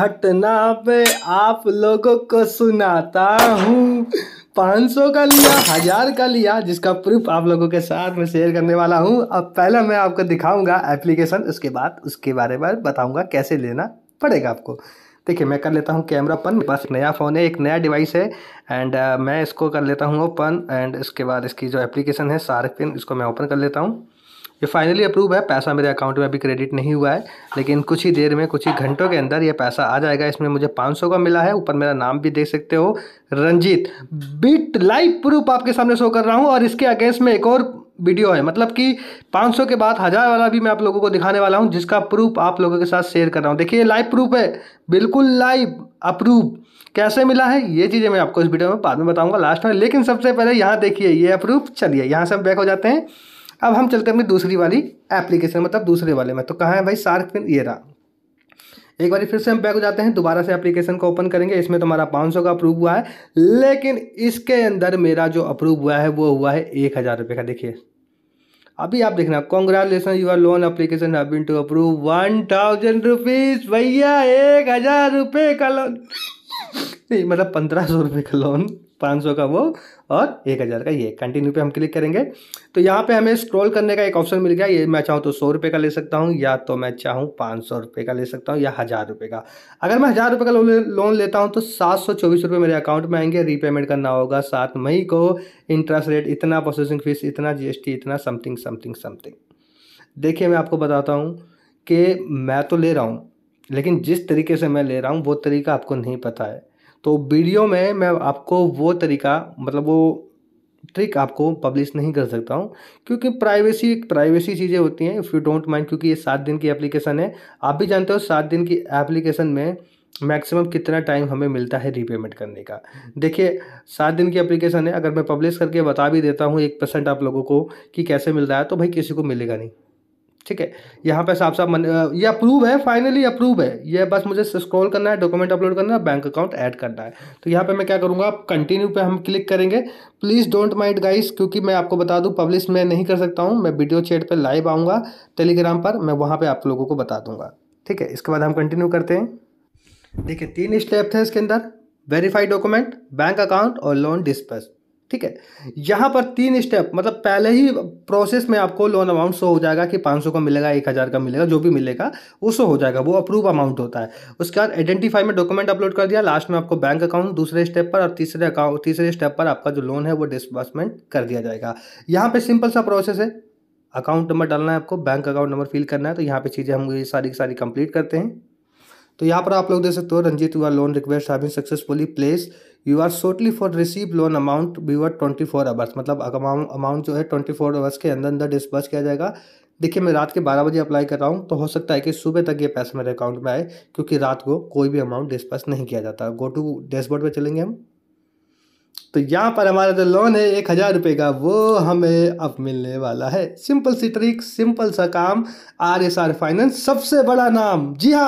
घटना पे आप लोगों को सुनाता हूँ पाँच सौ का लिया हज़ार का लिया जिसका प्रूफ आप लोगों के साथ मैं शेयर करने वाला हूँ अब पहले मैं आपको दिखाऊंगा एप्लीकेशन उसके बाद उसके बारे में बताऊंगा कैसे लेना पड़ेगा आपको देखिए मैं कर लेता हूँ कैमरा पन मेरे पास नया फ़ोन है एक नया डिवाइस है एंड uh, मैं इसको कर लेता हूँ ओपन एंड इसके बाद इसकी जो एप्लीकेशन है सारे पिन इसको मैं ओपन कर लेता हूँ ये फाइनली अप्रूव है पैसा मेरे अकाउंट में अभी क्रेडिट नहीं हुआ है लेकिन कुछ ही देर में कुछ ही घंटों के अंदर ये पैसा आ जाएगा इसमें मुझे 500 का मिला है ऊपर मेरा नाम भी देख सकते हो रंजीत बिट लाइव प्रूफ आपके सामने शो कर रहा हूँ और इसके अगेंस्ट में एक और वीडियो है मतलब कि 500 के बाद हज़ार वाला भी मैं आप लोगों को दिखाने वाला हूँ जिसका प्रूफ आप लोगों के साथ शेयर कर रहा हूँ देखिए लाइव प्रूफ है बिल्कुल लाइव अप्रूव कैसे मिला है ये चीज़ें मैं आपको इस वीडियो में बाद में बताऊँगा लास्ट में लेकिन सबसे पहले यहाँ देखिए ये अप्रूव चलिए यहाँ से हम बैक हो जाते हैं अब हम चलते हैं अपनी दूसरी वाली एप्लीकेशन मतलब दूसरे वाले में तो कहाँ है भाई शार्क फिन ये रहा एक बार फिर से हम बैक हो जाते हैं दोबारा से एप्लीकेशन को ओपन करेंगे इसमें तो हमारा पाँच सौ का अप्रूव हुआ है लेकिन इसके अंदर मेरा जो अप्रूव हुआ है वो हुआ है एक हज़ार रुपये का देखिए अभी आप देखना congratulation your loan application have to approve one thousand rupees भैया एक हज़ार रुपये का लोन नहीं मतलब पंद्रह सौ रुपये का लोन पाँच सौ का वो और एक हज़ार का ये कंटिन्यू पे हम क्लिक करेंगे तो यहाँ पे हमें स्क्रॉल करने का एक ऑप्शन मिल गया ये मैं चाहूँ तो सौ रुपये का ले सकता हूँ या तो मैं चाहूँ पाँच सौ रुपये का ले सकता हूँ या हज़ार रुपये का अगर मैं हज़ार रुपये का लोन लेता हूँ तो सात सौ चौबीस रुपये मेरे अकाउंट में आएंगे रीपेमेंट करना होगा सात मई को इंटरेस्ट रेट इतना प्रोसेसिंग फीस इतना टी इतना समथिंग समथिंग समथिंग देखिए मैं आपको बताता हूँ कि मैं तो ले रहा हूँ लेकिन जिस तरीके से मैं ले रहा हूँ वो तरीका आपको नहीं पता है तो वीडियो में मैं आपको वो तरीका मतलब वो ट्रिक आपको पब्लिश नहीं कर सकता हूँ क्योंकि प्राइवेसी प्राइवेसी चीज़ें होती हैं इफ़ यू डोंट माइंड क्योंकि ये सात दिन की एप्लीकेशन है आप भी जानते हो सात दिन की एप्लीकेशन में मैक्सिमम कितना टाइम हमें मिलता है रीपेमेंट करने का देखिए सात दिन की एप्लीकेशन है अगर मैं पब्लिश करके बता भी देता हूँ एक परसेंट आप लोगों को कि कैसे मिल रहा है तो भाई किसी को मिलेगा नहीं ठीक है यहाँ पे साफ साफ मन ये अप्रूव है फाइनली अप्रूव है ये बस मुझे स्क्रॉल करना है डॉक्यूमेंट अपलोड करना है बैंक अकाउंट ऐड करना है तो यहाँ पे मैं क्या करूँगा कंटिन्यू पे हम क्लिक करेंगे प्लीज़ डोंट माइंड गाइस क्योंकि मैं आपको बता दूँ पब्लिश मैं नहीं कर सकता हूँ मैं वीडियो चैट पर लाइव आऊँगा टेलीग्राम पर मैं वहाँ पर आप लोगों को बता दूँगा ठीक है इसके बाद हम कंटिन्यू करते हैं देखिए तीन स्टेप थे इसके अंदर वेरीफाइड डॉक्यूमेंट बैंक अकाउंट और लोन डिस्पर्स ठीक है यहाँ पर तीन स्टेप मतलब पहले ही प्रोसेस में आपको लोन अमाउंट शो हो जाएगा कि 500 का मिलेगा एक हज़ार का मिलेगा जो भी मिलेगा वो शो हो जाएगा वो अप्रूव अमाउंट होता है उसके बाद आइडेंटिफाई में डॉक्यूमेंट अपलोड कर दिया लास्ट में आपको बैंक अकाउंट दूसरे स्टेप पर और तीसरे अकाउंट तीसरे स्टेप पर आपका जो लोन है वो डिसबर्समेंट कर दिया जाएगा यहाँ पर सिंपल सा प्रोसेस है अकाउंट नंबर डालना है आपको बैंक अकाउंट नंबर फिल करना है तो यहाँ पर चीज़ें हम ये सारी की सारी कंप्लीट करते हैं तो यहाँ पर आप लोग देख सकते हो Ranjit your loan request having successfully place you are shortly for receive loan amount over twenty four hours मतलब अमाउंट जो है ट्वेंटी फोर आवर्स के अंदर अंदर डिस्पर्स किया जाएगा देखिए मैं रात के बारह बजे अप्लाई कर रहा हूँ तो हो सकता है कि सुबह तक ये पैसा मेरे अकाउंट में आए क्योंकि रात को कोई भी अमाउंट डिस्पर्स नहीं किया जाता गो टू डैशबोर्ड पर चलेंगे हम तो यहाँ पर हमारा जो लोन है एक हज़ार रुपये का वो हमें अब मिलने वाला है सिंपल सी ट्रिक सिंपल सा काम आर एस आर फाइनेंस सबसे बड़ा नाम जी हाँ